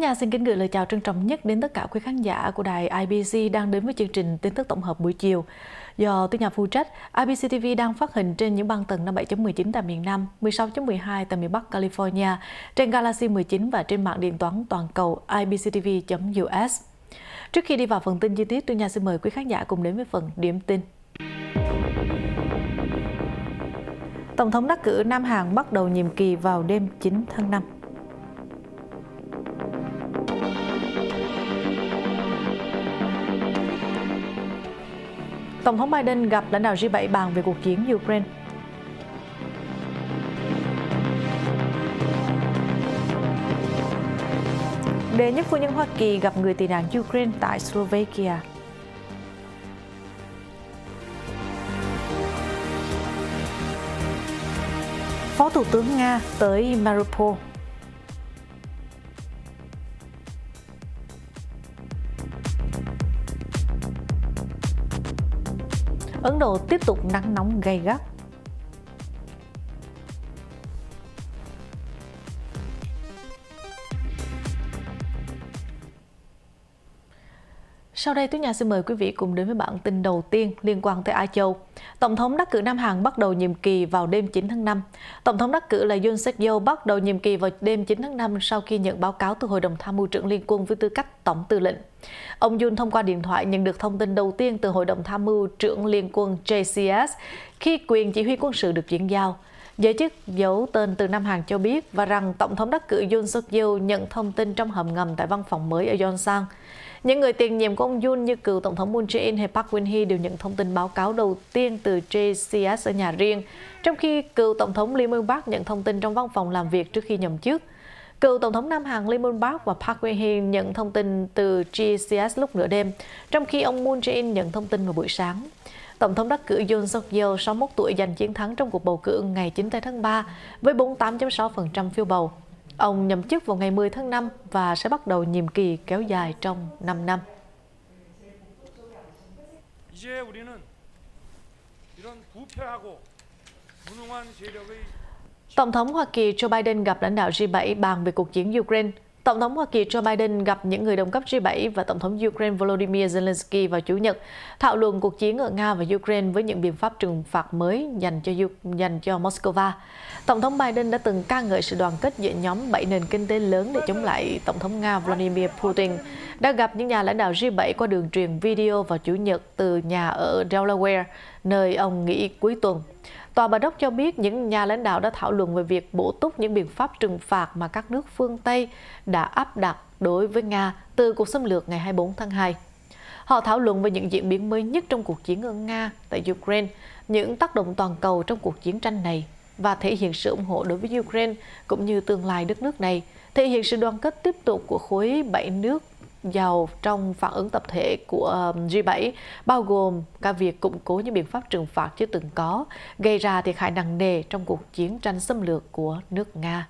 Nhà Nha xin kính gửi lời chào trân trọng nhất đến tất cả quý khán giả của đài IBC đang đến với chương trình tin tức tổng hợp buổi chiều. Do Tuyết nhà phụ trách, IBC TV đang phát hình trên những băng tần 57.19 tại miền Nam, 16.12 tại miền Bắc California, trên Galaxy 19 và trên mạng điện toán toàn cầu ibctv.us. Trước khi đi vào phần tin chi tiết, Tuyết nhà xin mời quý khán giả cùng đến với phần điểm tin. Tổng thống đắc cử Nam Hàn bắt đầu nhiệm kỳ vào đêm 9 tháng 5. Tổng thống Biden gặp lãnh đạo G7 bàn về cuộc chiến Ukraine. Đề nhất phu nhân Hoa Kỳ gặp người tị nạn Ukraine tại Slovakia. Phó Thủ tướng Nga tới Mariupol Ấn Độ tiếp tục nắng nóng gay gắt Sau đây, Tuyết Nga xin mời quý vị cùng đến với bản tin đầu tiên liên quan tới Á Châu. Tổng thống đắc cử Nam Hàn bắt đầu nhiệm kỳ vào đêm 9 tháng 5. Tổng thống đắc cử là Yoon suk yeol bắt đầu nhiệm kỳ vào đêm 9 tháng 5 sau khi nhận báo cáo từ Hội đồng Tham mưu trưởng Liên quân với tư cách Tổng tư lệnh. Ông Yoon thông qua điện thoại nhận được thông tin đầu tiên từ Hội đồng Tham mưu trưởng Liên quân JCS khi quyền chỉ huy quân sự được chuyển giao. Giới chức giấu tên từ Nam Hàn cho biết và rằng Tổng thống đắc cử Yoon suk yeol nhận thông tin trong hầm ngầm tại văn phòng mới ở Yonsan. Những người tiền nhiệm của ông Yoon như cựu Tổng thống Moon Jae-in hay Park Geun-hye đều nhận thông tin báo cáo đầu tiên từ JCS ở nhà riêng, trong khi cựu Tổng thống Lee moon bak nhận thông tin trong văn phòng làm việc trước khi nhậm chức. Cựu Tổng thống Nam Hàn Lee moon bak và Park Geun-hye nhận thông tin từ JCS lúc nửa đêm, trong khi ông Moon Jae-in nhận thông tin vào buổi sáng. Tổng thống đắc cử Yoon suk yeol 61 tuổi giành chiến thắng trong cuộc bầu cử ngày 9 tháng 3 với 48.6% phiếu bầu. Ông nhậm chức vào ngày 10 tháng 5 và sẽ bắt đầu nhiệm kỳ kéo dài trong 5 năm. Tổng thống Hoa Kỳ Joe Biden gặp lãnh đạo G7 bàn về cuộc chiến Ukraine. Tổng thống Hoa Kỳ Joe Biden gặp những người đồng cấp G7 và Tổng thống Ukraine Volodymyr Zelensky vào Chủ nhật, thảo luận cuộc chiến ở Nga và Ukraine với những biện pháp trừng phạt mới dành cho dành cho Moscow. Tổng thống Biden đã từng ca ngợi sự đoàn kết giữa nhóm 7 nền kinh tế lớn để chống lại Tổng thống Nga Vladimir Putin, đã gặp những nhà lãnh đạo G7 qua đường truyền video vào Chủ nhật từ nhà ở Delaware, nơi ông nghỉ cuối tuần. Tòa Bà Đốc cho biết những nhà lãnh đạo đã thảo luận về việc bổ túc những biện pháp trừng phạt mà các nước phương Tây đã áp đặt đối với Nga từ cuộc xâm lược ngày 24 tháng 2. Họ thảo luận về những diễn biến mới nhất trong cuộc chiến ở Nga tại Ukraine, những tác động toàn cầu trong cuộc chiến tranh này và thể hiện sự ủng hộ đối với Ukraine cũng như tương lai đất nước này, thể hiện sự đoàn kết tiếp tục của khối bảy nước giàu trong phản ứng tập thể của um, G7 bao gồm cả việc củng cố những biện pháp trừng phạt chưa từng có gây ra thiệt hại nặng nề trong cuộc chiến tranh xâm lược của nước Nga.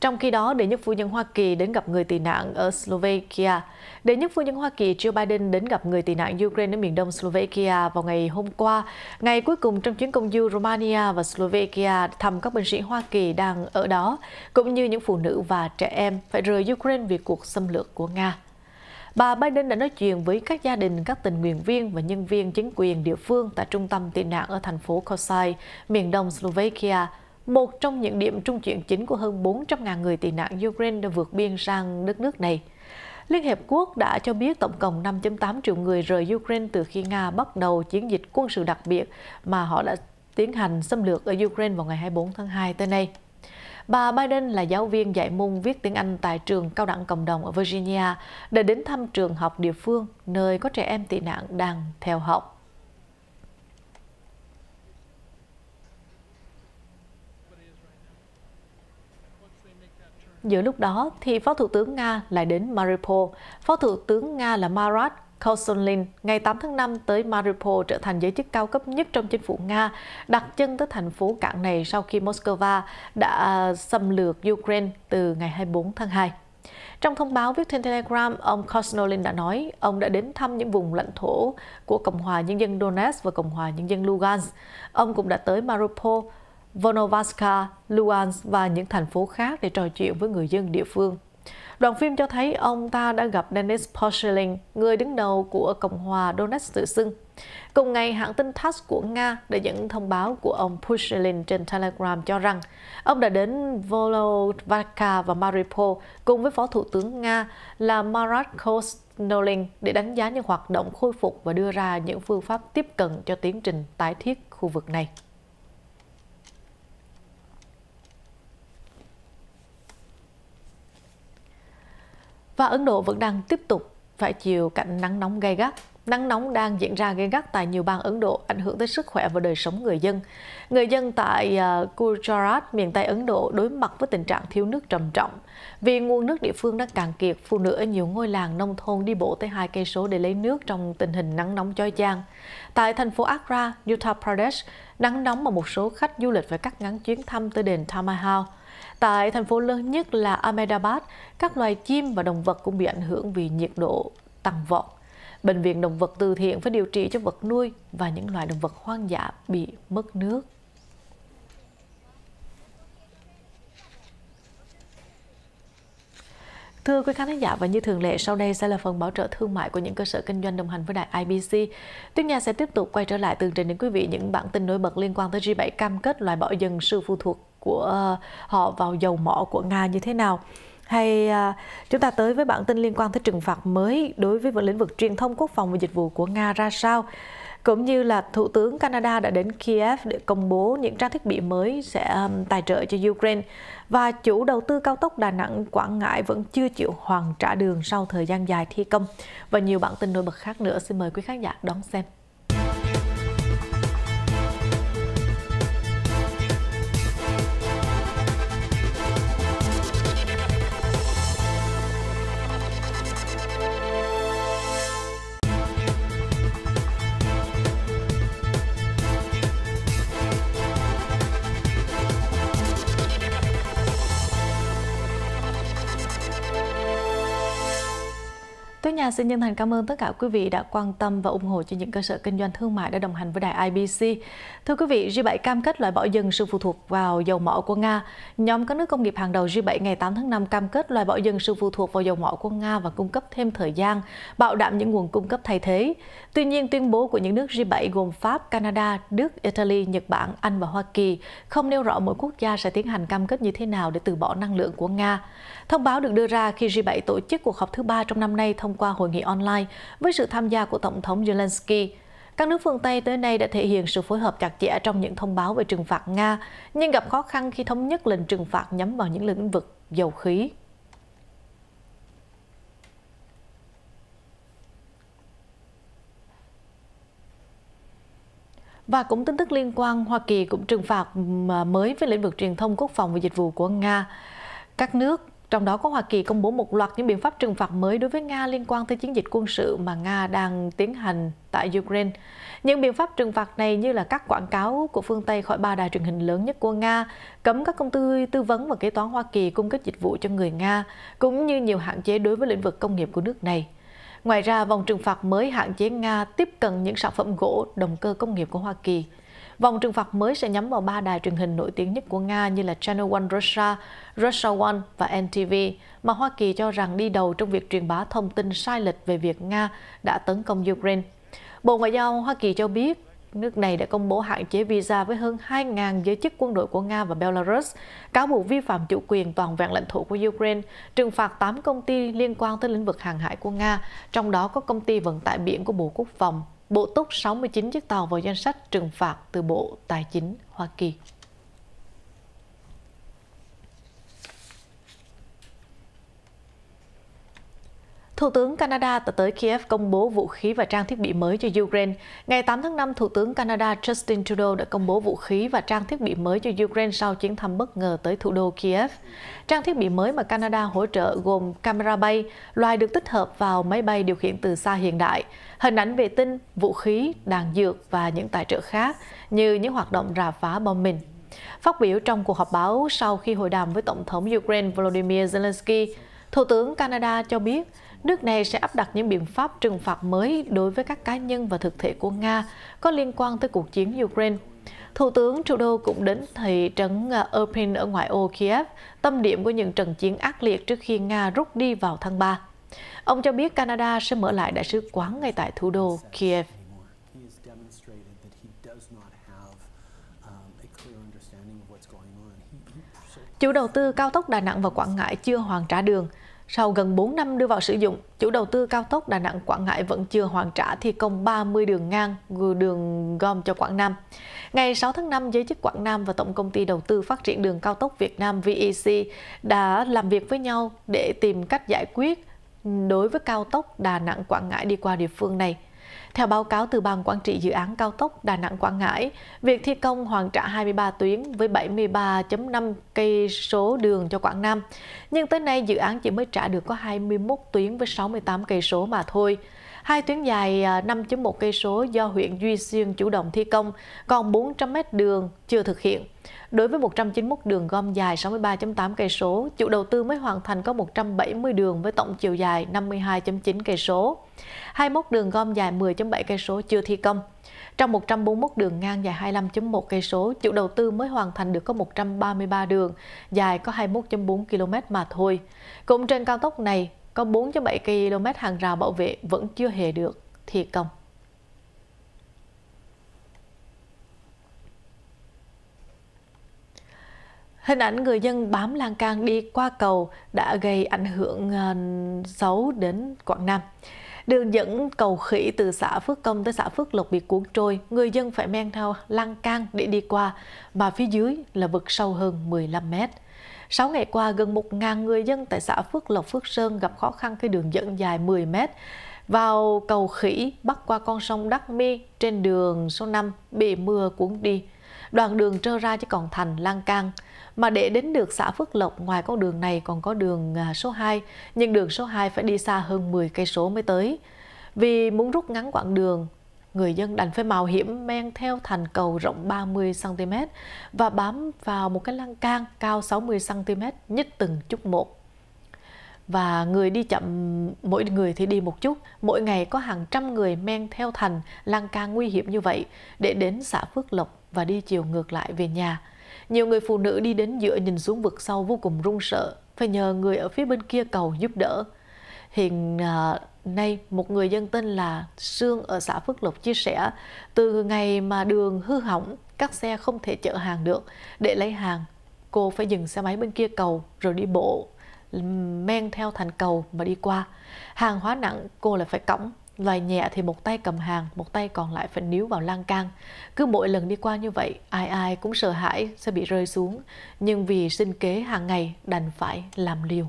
Trong khi đó, đệ nhất phu nhân Hoa Kỳ đến gặp người tị nạn ở Slovakia. Đệ nhất phu nhân Hoa Kỳ Joe Biden đến gặp người tị nạn Ukraine ở miền đông Slovakia vào ngày hôm qua, ngày cuối cùng trong chuyến công du Romania và Slovakia thăm các binh sĩ Hoa Kỳ đang ở đó, cũng như những phụ nữ và trẻ em phải rời Ukraine vì cuộc xâm lược của Nga. Bà Biden đã nói chuyện với các gia đình, các tình nguyện viên và nhân viên chính quyền địa phương tại trung tâm tị nạn ở thành phố Kosai, miền đông Slovakia, một trong những điểm trung chuyển chính của hơn 400.000 người tị nạn Ukraine đã vượt biên sang đất nước này. Liên Hiệp Quốc đã cho biết tổng cộng 5.8 triệu người rời Ukraine từ khi Nga bắt đầu chiến dịch quân sự đặc biệt mà họ đã tiến hành xâm lược ở Ukraine vào ngày 24 tháng 2 tới nay. Bà Biden là giáo viên dạy môn viết tiếng Anh tại trường cao đẳng cộng đồng ở Virginia, để đến thăm trường học địa phương nơi có trẻ em tị nạn đang theo học. Giữa lúc đó thì Phó Thủ tướng Nga lại đến Mariupol. Phó Thủ tướng Nga là Marat Kosolin ngày 8 tháng 5 tới Mariupol trở thành giới chức cao cấp nhất trong chính phủ Nga, đặt chân tới thành phố cảng này sau khi Moscow đã à, xâm lược Ukraine từ ngày 24 tháng 2. Trong thông báo viết trên Telegram, ông Kosnolin đã nói ông đã đến thăm những vùng lãnh thổ của Cộng hòa Nhân dân Donetsk và Cộng hòa Nhân dân Lugansk. Ông cũng đã tới Mariupol Vonovska, Luhansk và những thành phố khác để trò chuyện với người dân địa phương. Đoạn phim cho thấy ông ta đã gặp Denis Poshelin, người đứng đầu của Cộng hòa Donetsk tự xưng. Cùng ngày, hãng tin TASS của Nga đã dẫn thông báo của ông Poshelin trên Telegram cho rằng ông đã đến Volovaka và Mariupol cùng với Phó Thủ tướng Nga là Marat Kosnolin để đánh giá những hoạt động khôi phục và đưa ra những phương pháp tiếp cận cho tiến trình tái thiết khu vực này. Và Ấn Độ vẫn đang tiếp tục phải chịu cảnh nắng nóng gay gắt. Nắng nóng đang diễn ra gay gắt tại nhiều bang Ấn Độ, ảnh hưởng tới sức khỏe và đời sống người dân. Người dân tại à, Gujarat, miền Tây Ấn Độ đối mặt với tình trạng thiếu nước trầm trọng. Vì nguồn nước địa phương đang cạn kiệt, phụ nữ ở nhiều ngôi làng nông thôn đi bộ tới hai cây số để lấy nước trong tình hình nắng nóng chói chang. Tại thành phố Agra, Uttar Pradesh, nắng nóng mà một số khách du lịch phải cắt ngắn chuyến thăm tới đền Taj Mahal Tại thành phố lớn nhất là Ahmedabad, các loài chim và động vật cũng bị ảnh hưởng vì nhiệt độ tăng vọt. Bệnh viện động vật từ thiện phải điều trị cho vật nuôi và những loài động vật hoang dã bị mất nước. Thưa quý khán giả và như thường lệ sau đây sẽ là phần bảo trợ thương mại của những cơ sở kinh doanh đồng hành với đài IBC. Tuyết Nha sẽ tiếp tục quay trở lại tường trình đến quý vị những bản tin nổi bật liên quan tới G7 cam kết loại bỏ dần sự phụ thuộc của ờ, họ vào dầu mỏ của Nga như thế nào. Hay à, chúng ta tới với bản tin liên quan tới trừng phạt mới đối với lĩnh vực truyền thông quốc phòng và dịch vụ của Nga ra sao? Cũng như là Thủ tướng Canada đã đến Kiev để công bố những trang thiết bị mới sẽ tài trợ cho Ukraine và chủ đầu tư cao tốc Đà Nẵng Quảng Ngãi vẫn chưa chịu hoàn trả đường sau thời gian dài thi công và nhiều bản tin nổi bật khác nữa. Xin mời quý khán giả đón xem. Thúy Nhà xin chân thành cảm ơn tất cả quý vị đã quan tâm và ủng hộ cho những cơ sở kinh doanh thương mại đã đồng hành với đài IBC. Thưa quý vị, G7 cam kết loại bỏ dần sự phụ thuộc vào dầu mỏ của Nga. Nhóm các nước công nghiệp hàng đầu G7 ngày 8 tháng 5 cam kết loại bỏ dần sự phụ thuộc vào dầu mỏ của Nga và cung cấp thêm thời gian, bảo đảm những nguồn cung cấp thay thế. Tuy nhiên, tuyên bố của những nước G7 gồm Pháp, Canada, Đức, Italy, Nhật Bản, Anh và Hoa Kỳ không nêu rõ mỗi quốc gia sẽ tiến hành cam kết như thế nào để từ bỏ năng lượng của Nga. Thông báo được đưa ra khi G7 tổ chức cuộc họp thứ ba trong năm nay thông qua hội nghị online với sự tham gia của Tổng thống Zelensky. Các nước phương Tây tới nay đã thể hiện sự phối hợp chặt chẽ trong những thông báo về trừng phạt Nga, nhưng gặp khó khăn khi thống nhất lệnh trừng phạt nhắm vào những lĩnh vực dầu khí. Và cũng tin tức liên quan, Hoa Kỳ cũng trừng phạt mới với lĩnh vực truyền thông quốc phòng và dịch vụ của Nga. Các nước trong đó có Hoa Kỳ công bố một loạt những biện pháp trừng phạt mới đối với Nga liên quan tới chiến dịch quân sự mà Nga đang tiến hành tại Ukraine. Những biện pháp trừng phạt này như là các quảng cáo của phương Tây khỏi ba đài truyền hình lớn nhất của Nga, cấm các công ty tư vấn và kế toán Hoa Kỳ cung cấp dịch vụ cho người Nga, cũng như nhiều hạn chế đối với lĩnh vực công nghiệp của nước này. Ngoài ra, vòng trừng phạt mới hạn chế Nga tiếp cận những sản phẩm gỗ, động cơ công nghiệp của Hoa Kỳ – Vòng trừng phạt mới sẽ nhắm vào ba đài truyền hình nổi tiếng nhất của Nga như là Channel One Russia, Russia One và NTV, mà Hoa Kỳ cho rằng đi đầu trong việc truyền bá thông tin sai lệch về việc Nga đã tấn công Ukraine. Bộ Ngoại giao Hoa Kỳ cho biết nước này đã công bố hạn chế visa với hơn 2.000 giới chức quân đội của Nga và Belarus, cáo buộc vi phạm chủ quyền toàn vẹn lãnh thổ của Ukraine, trừng phạt 8 công ty liên quan tới lĩnh vực hàng hải của Nga, trong đó có công ty vận tải biển của Bộ Quốc phòng Bộ túc 69 chiếc tàu vào danh sách trừng phạt từ Bộ Tài chính Hoa Kỳ. Thủ tướng Canada đã tới Kiev công bố vũ khí và trang thiết bị mới cho Ukraine. Ngày 8 tháng 5, Thủ tướng Canada Justin Trudeau đã công bố vũ khí và trang thiết bị mới cho Ukraine sau chuyến thăm bất ngờ tới thủ đô Kiev. Trang thiết bị mới mà Canada hỗ trợ gồm camera bay, loài được tích hợp vào máy bay điều khiển từ xa hiện đại, hình ảnh vệ tinh, vũ khí, đạn dược và những tài trợ khác như những hoạt động rà phá bom mìn. Phát biểu trong cuộc họp báo sau khi hội đàm với Tổng thống Ukraine Volodymyr Zelensky, Thủ tướng Canada cho biết Nước này sẽ áp đặt những biện pháp trừng phạt mới đối với các cá nhân và thực thể của Nga có liên quan tới cuộc chiến Ukraine. Thủ tướng Trudeau cũng đến thị trấn à, Irpin ở ngoại ô Kiev, tâm điểm của những trận chiến ác liệt trước khi Nga rút đi vào tháng 3. Ông cho biết Canada sẽ mở lại đại sứ quán ngay tại thủ đô Kiev. Chủ đầu tư cao tốc Đà Nẵng và Quảng Ngãi chưa hoàn trả đường. Sau gần 4 năm đưa vào sử dụng, chủ đầu tư cao tốc Đà Nẵng Quảng Ngãi vẫn chưa hoàn trả thi công 30 đường ngang đường gom cho Quảng Nam. Ngày 6 tháng 5, giới chức Quảng Nam và Tổng công ty đầu tư phát triển đường cao tốc Việt Nam VEC đã làm việc với nhau để tìm cách giải quyết đối với cao tốc Đà Nẵng Quảng Ngãi đi qua địa phương này theo báo cáo từ Ban Quản trị Dự án Cao tốc Đà Nẵng-Quảng Ngãi, việc thi công hoàn trả 23 tuyến với 73.5 cây số đường cho Quảng Nam. Nhưng tới nay dự án chỉ mới trả được có 21 tuyến với 68 cây số mà thôi. Hai tuyến dài 5.1 à, cây số do huyện Duy Xuyên chủ động thi công, còn 400 m đường chưa thực hiện. Đối với 191 đường gom dài 63.8 cây số, chủ đầu tư mới hoàn thành có 170 đường với tổng chiều dài 52.9 cây số. 21 đường gom dài 10.7 cây số chưa thi công. Trong 141 đường ngang dài 25.1 cây số, chủ đầu tư mới hoàn thành được có 133 đường dài có 21.4 km mà thôi. Cũng trên cao tốc này, có 47 km hàng rào bảo vệ vẫn chưa hề được thi công. Hình ảnh người dân bám lan can đi qua cầu đã gây ảnh hưởng à, xấu đến Quảng Nam. Đường dẫn cầu khỉ từ xã Phước Công tới xã Phước Lộc bị cuốn trôi, người dân phải men theo lan can để đi qua, mà phía dưới là vực sâu hơn 15 mét. 6 ngày qua, gần 1.000 người dân tại xã Phước Lộc, Phước Sơn gặp khó khăn khi đường dẫn dài 10 mét vào cầu khỉ bắc qua con sông Đắc Mi trên đường số 5 bị mưa cuốn đi. Đoạn đường trơ ra chỉ còn thành lan can. Mà để đến được xã Phước Lộc ngoài con đường này còn có đường à, số 2, nhưng đường số 2 phải đi xa hơn 10 cây số mới tới. Vì muốn rút ngắn quãng đường, người dân đành phải mạo hiểm men theo thành cầu rộng 30cm và bám vào một cái lan can cao 60cm nhích từng chút một. Và người đi chậm, mỗi người thì đi một chút. Mỗi ngày có hàng trăm người men theo thành lan can nguy hiểm như vậy để đến xã Phước Lộc và đi chiều ngược lại về nhà. Nhiều người phụ nữ đi đến giữa nhìn xuống vực sâu vô cùng run sợ, phải nhờ người ở phía bên kia cầu giúp đỡ. Hiện à, nay một người dân tên là Sương ở xã Phước Lộc chia sẻ từ ngày mà đường hư hỏng các xe không thể chở hàng được để lấy hàng cô phải dừng xe máy bên kia cầu rồi đi bộ men theo thành cầu mà đi qua hàng hóa nặng cô lại phải cõng loài nhẹ thì một tay cầm hàng một tay còn lại phải níu vào lan can cứ mỗi lần đi qua như vậy ai ai cũng sợ hãi sẽ bị rơi xuống nhưng vì sinh kế hàng ngày đành phải làm liều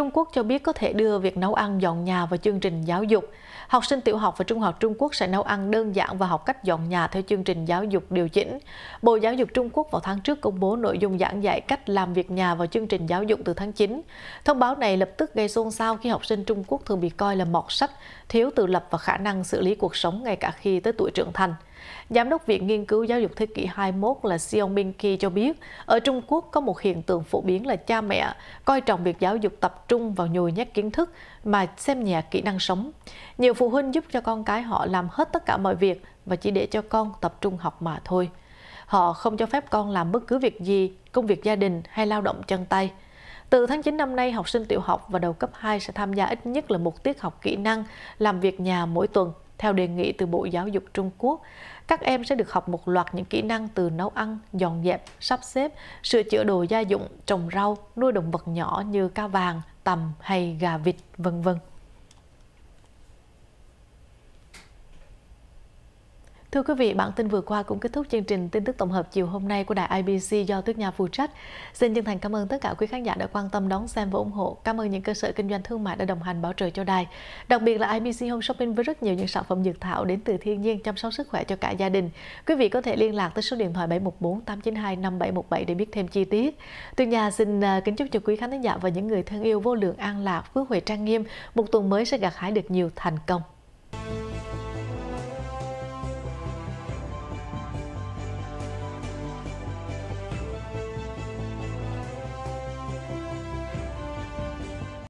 Trung Quốc cho biết có thể đưa việc nấu ăn dọn nhà vào chương trình giáo dục. Học sinh tiểu học và trung học Trung Quốc sẽ nấu ăn đơn giản và học cách dọn nhà theo chương trình giáo dục điều chỉnh. Bộ Giáo dục Trung Quốc vào tháng trước công bố nội dung giảng dạy cách làm việc nhà vào chương trình giáo dục từ tháng 9. Thông báo này lập tức gây xôn xao khi học sinh Trung Quốc thường bị coi là mọt sách, thiếu tự lập và khả năng xử lý cuộc sống ngay cả khi tới tuổi trưởng thành. Giám đốc Viện Nghiên cứu Giáo dục Thế kỷ 21 là Xiong Minh Ki cho biết, ở Trung Quốc có một hiện tượng phổ biến là cha mẹ coi trọng việc giáo dục tập trung vào nhồi nhét kiến thức mà xem nhẹ kỹ năng sống. Nhiều phụ huynh giúp cho con cái họ làm hết tất cả mọi việc và chỉ để cho con tập trung học mà thôi. Họ không cho phép con làm bất cứ việc gì, công việc gia đình hay lao động chân tay. Từ tháng 9 năm nay, học sinh tiểu học và đầu cấp 2 sẽ tham gia ít nhất là một tiết học kỹ năng làm việc nhà mỗi tuần theo đề nghị từ Bộ Giáo dục Trung Quốc, các em sẽ được học một loạt những kỹ năng từ nấu ăn, dọn dẹp, sắp xếp, sửa chữa đồ gia dụng, trồng rau, nuôi động vật nhỏ như cá vàng, tầm hay gà vịt, vân vân. Thưa quý vị, bản tin vừa qua cũng kết thúc chương trình tin tức tổng hợp chiều hôm nay của đài IBC do Tuyết Nha phụ trách. Xin chân thành cảm ơn tất cả quý khán giả đã quan tâm đón xem và ủng hộ. Cảm ơn những cơ sở kinh doanh thương mại đã đồng hành bảo trợ cho đài. Đặc biệt là IBC Home Shopping với rất nhiều những sản phẩm dược thảo đến từ thiên nhiên chăm sóc sức khỏe cho cả gia đình. Quý vị có thể liên lạc tới số điện thoại 714 892 5717 để biết thêm chi tiết. Tuyết Nha xin à, kính chúc cho quý khán giả và những người thân yêu vô lượng an lạc, phước huệ trang nghiêm. Một tuần mới sẽ gặt hái được nhiều thành công.